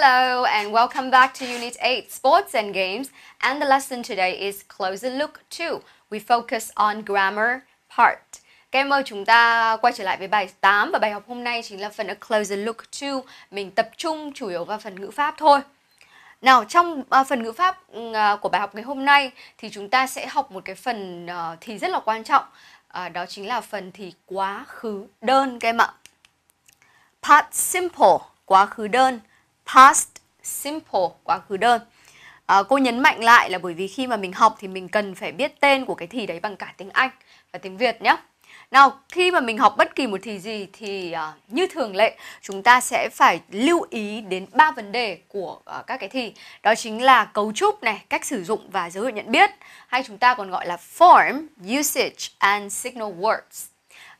Hello and welcome back to Unit 8 Sports and Games. And the lesson today is Closer Look 2. We focus on grammar part. Các em ơi, chúng ta quay trở lại với bài 8 và bài học hôm nay chính là phần A Closer Look 2. Mình tập trung chủ yếu vào phần ngữ pháp thôi. Nào, trong uh, phần ngữ pháp uh, của bài học ngày hôm nay thì chúng ta sẽ học một cái phần uh, thì rất là quan trọng. Uh, đó chính là phần thì quá khứ đơn các em ạ. Past simple, quá khứ đơn past simple quá khứ đơn à, cô nhấn mạnh lại là bởi vì khi mà mình học thì mình cần phải biết tên của cái thì đấy bằng cả tiếng Anh và tiếng Việt nhé nào khi mà mình học bất kỳ một thì gì thì uh, như thường lệ chúng ta sẽ phải lưu ý đến ba vấn đề của uh, các cái thì đó chính là cấu trúc này cách sử dụng và dấu hiệu nhận biết hay chúng ta còn gọi là form usage and signal words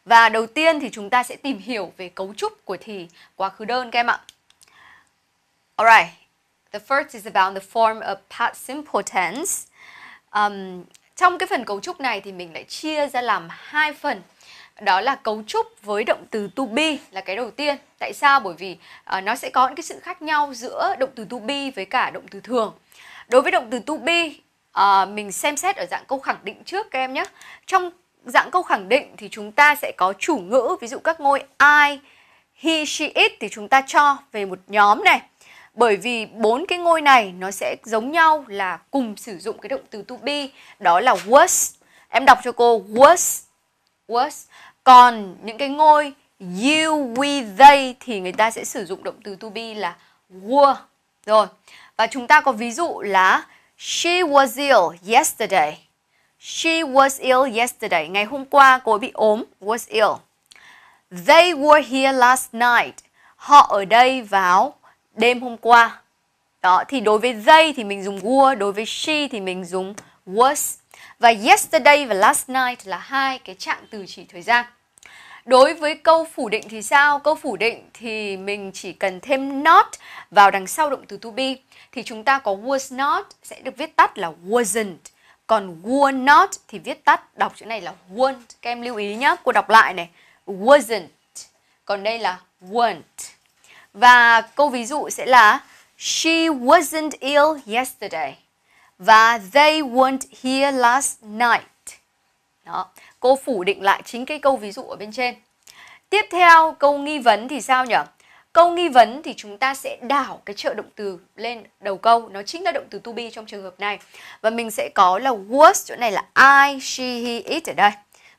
và đầu tiên thì chúng ta sẽ tìm hiểu về cấu trúc của thì quá khứ đơn các em ạ Alright, the first is about the form of past simple tense. Um, trong cái phần cấu trúc này thì mình lại chia ra làm hai phần. Đó là cấu trúc với động từ to be là cái đầu tiên. Tại sao? Bởi vì uh, nó sẽ có những cái sự khác nhau giữa động từ to be với cả động từ thường. Đối với động từ to be, uh, mình xem xét ở dạng câu khẳng định trước các em nhé. Trong dạng câu khẳng định thì chúng ta sẽ có chủ ngữ, ví dụ các ngôi I, he, she, it thì chúng ta cho về một nhóm này bởi vì bốn cái ngôi này nó sẽ giống nhau là cùng sử dụng cái động từ to be đó là was em đọc cho cô was was còn những cái ngôi you we they thì người ta sẽ sử dụng động từ to be là were rồi và chúng ta có ví dụ là she was ill yesterday she was ill yesterday ngày hôm qua cô ấy bị ốm was ill they were here last night họ ở đây vào đêm hôm qua. Đó, thì đối với they thì mình dùng were, đối với she thì mình dùng was. Và yesterday và last night là hai cái trạng từ chỉ thời gian. Đối với câu phủ định thì sao? Câu phủ định thì mình chỉ cần thêm not vào đằng sau động từ to be thì chúng ta có was not sẽ được viết tắt là wasn't. Còn were not thì viết tắt đọc chữ này là weren't. Các em lưu ý nhé, cô đọc lại này. Wasn't. Còn đây là weren't. Và câu ví dụ sẽ là She wasn't ill yesterday. Và they weren't here last night. Đó. Cô phủ định lại chính cái câu ví dụ ở bên trên. Tiếp theo câu nghi vấn thì sao nhỉ? Câu nghi vấn thì chúng ta sẽ đảo cái trợ động từ lên đầu câu. Nó chính là động từ to be trong trường hợp này. Và mình sẽ có là was, chỗ này là I, she, he, it ở đây.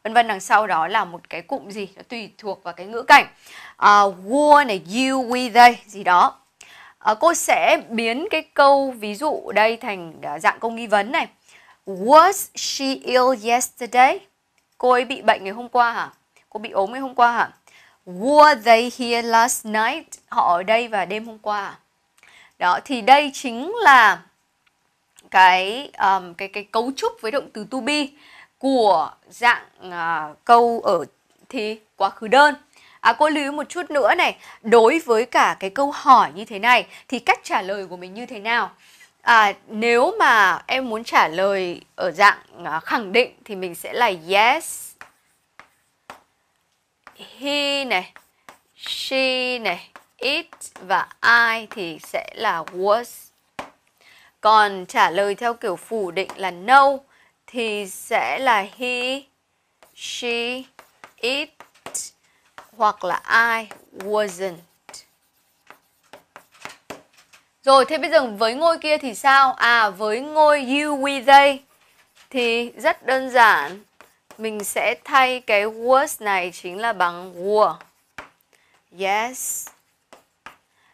Vân vân đằng sau đó là một cái cụm gì, nó tùy thuộc vào cái ngữ cảnh uh, ờ, were này you we they gì đó à, cô sẽ biến cái câu ví dụ đây thành ờ, dạng câu nghi vấn này was she ill yesterday cô ấy bị bệnh ngày hôm qua hả cô bị ốm ngày hôm qua hả were they here last night họ ở đây vào đêm hôm qua hả? đó thì đây chính là cái um, cái cái cấu trúc với động từ to be của dạng uh, câu ở thì quá khứ đơn À, cô lưu ý một chút nữa này, đối với cả cái câu hỏi như thế này thì cách trả lời của mình như thế nào? À, nếu mà em muốn trả lời ở dạng à, khẳng định thì mình sẽ là yes, he này, she này, it và I thì sẽ là was. Còn trả lời theo kiểu phủ định là no thì sẽ là he, she, it hoặc là I wasn't. Rồi thế bây giờ với ngôi kia thì sao? À với ngôi you we they thì rất đơn giản. Mình sẽ thay cái was này chính là bằng were. Yes.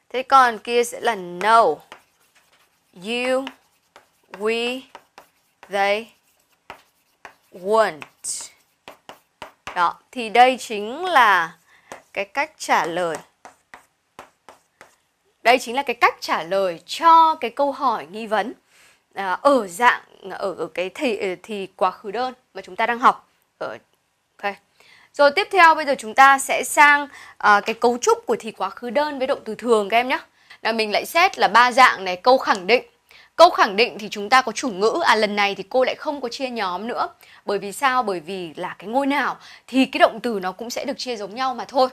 Thế còn kia sẽ là no. You we they won't. Đó, thì đây chính là cái cách trả lời đây chính là cái cách trả lời cho cái câu hỏi nghi vấn à, ở dạng ở, ở cái thì ờ, thì quá khứ đơn mà chúng ta đang học ở ờ, ok rồi tiếp theo bây giờ chúng ta sẽ sang à, cái cấu trúc của thì quá khứ đơn với động từ thường các em nhé là mình lại xét là ba dạng này câu khẳng định câu khẳng định thì chúng ta có chủ ngữ à lần này thì cô lại không có chia nhóm nữa bởi vì sao bởi vì là cái ngôi nào thì cái động từ nó cũng sẽ được chia giống nhau mà thôi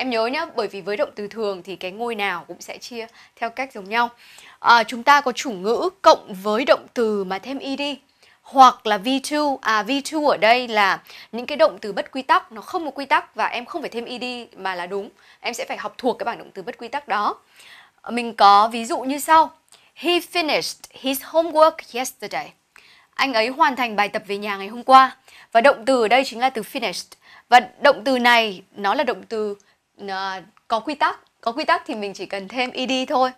Em nhớ nhá, bởi vì với động từ thường thì cái ngôi nào cũng sẽ chia theo cách giống nhau. À, chúng ta có chủ ngữ cộng với động từ mà thêm ed hoặc là V2 à V2 ở đây là những cái động từ bất quy tắc nó không có quy tắc và em không phải thêm ed mà là đúng em sẽ phải học thuộc cái bảng động từ bất quy tắc đó mình có ví dụ như sau he finished his homework yesterday anh ấy hoàn thành bài tập về nhà ngày hôm qua và động từ ở đây chính là từ finished và động từ này nó là động từ Ờ, có quy tắc có quy tắc thì mình chỉ cần thêm ed thôi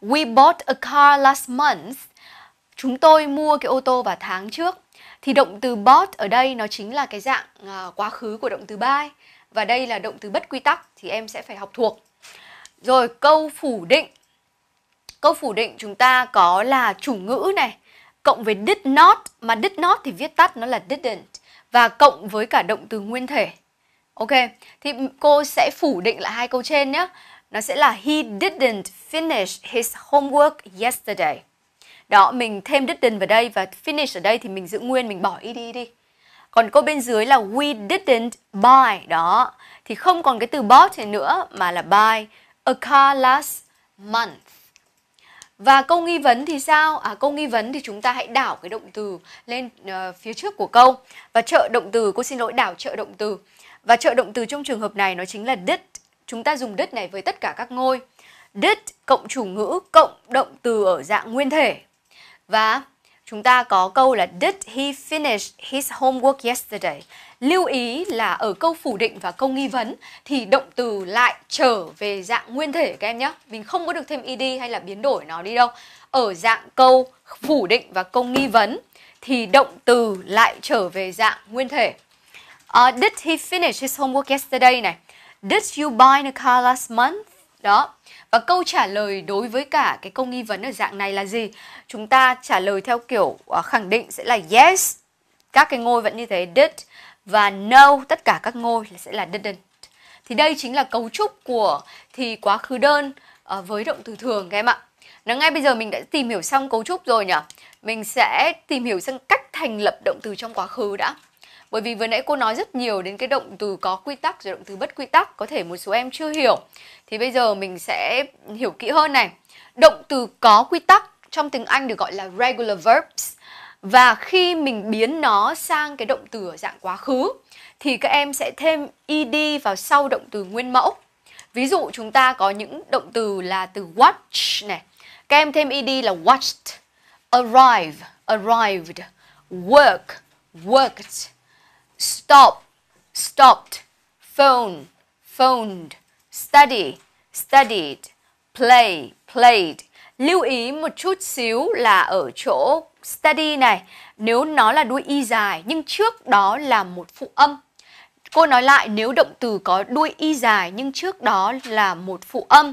we bought a car last month chúng tôi mua cái ô tô vào tháng trước thì động từ bought ở đây nó chính là cái dạng uh, quá khứ của động từ buy và đây là động từ bất quy tắc thì em sẽ phải học thuộc rồi câu phủ định câu phủ định chúng ta có là chủ ngữ này cộng với did not mà did not thì viết tắt nó là didn't và cộng với cả động từ nguyên thể Ok, thì cô sẽ phủ định lại hai câu trên nhé. Nó sẽ là he didn't finish his homework yesterday. Đó, mình thêm didn't vào đây và finish ở đây thì mình giữ nguyên, mình bỏ đi đi. Còn câu bên dưới là we didn't buy. Đó, thì không còn cái từ bought này nữa mà là buy a car last month. Và câu nghi vấn thì sao? À, câu nghi vấn thì chúng ta hãy đảo cái động từ lên uh, phía trước của câu. Và trợ động từ, cô xin lỗi, đảo trợ động từ. Và trợ động từ trong trường hợp này nó chính là did. Chúng ta dùng did này với tất cả các ngôi. Did cộng chủ ngữ cộng động từ ở dạng nguyên thể. Và chúng ta có câu là Did he finish his homework yesterday? Lưu ý là ở câu phủ định và câu nghi vấn thì động từ lại trở về dạng nguyên thể các em nhé. Mình không có được thêm ed hay là biến đổi nó đi đâu. Ở dạng câu phủ định và câu nghi vấn thì động từ lại trở về dạng nguyên thể. Uh, did he finish his homework yesterday này? Did you buy a car last month? Đó. Và câu trả lời đối với cả cái câu nghi vấn ở dạng này là gì? Chúng ta trả lời theo kiểu uh, khẳng định sẽ là yes. Các cái ngôi vẫn như thế did và no tất cả các ngôi sẽ là didn't. Thì đây chính là cấu trúc của thì quá khứ đơn uh, với động từ thường các em ạ. Nó ngay bây giờ mình đã tìm hiểu xong cấu trúc rồi nhỉ? Mình sẽ tìm hiểu sang cách thành lập động từ trong quá khứ đã bởi vì vừa nãy cô nói rất nhiều đến cái động từ có quy tắc rồi động từ bất quy tắc có thể một số em chưa hiểu thì bây giờ mình sẽ hiểu kỹ hơn này động từ có quy tắc trong tiếng Anh được gọi là regular verbs và khi mình biến nó sang cái động từ ở dạng quá khứ thì các em sẽ thêm ed vào sau động từ nguyên mẫu ví dụ chúng ta có những động từ là từ watch này các em thêm ed là watched arrive arrived work worked stop, stopped, phone, phoned, study, studied, play, played. Lưu ý một chút xíu là ở chỗ study này, nếu nó là đuôi y dài nhưng trước đó là một phụ âm. Cô nói lại nếu động từ có đuôi y dài nhưng trước đó là một phụ âm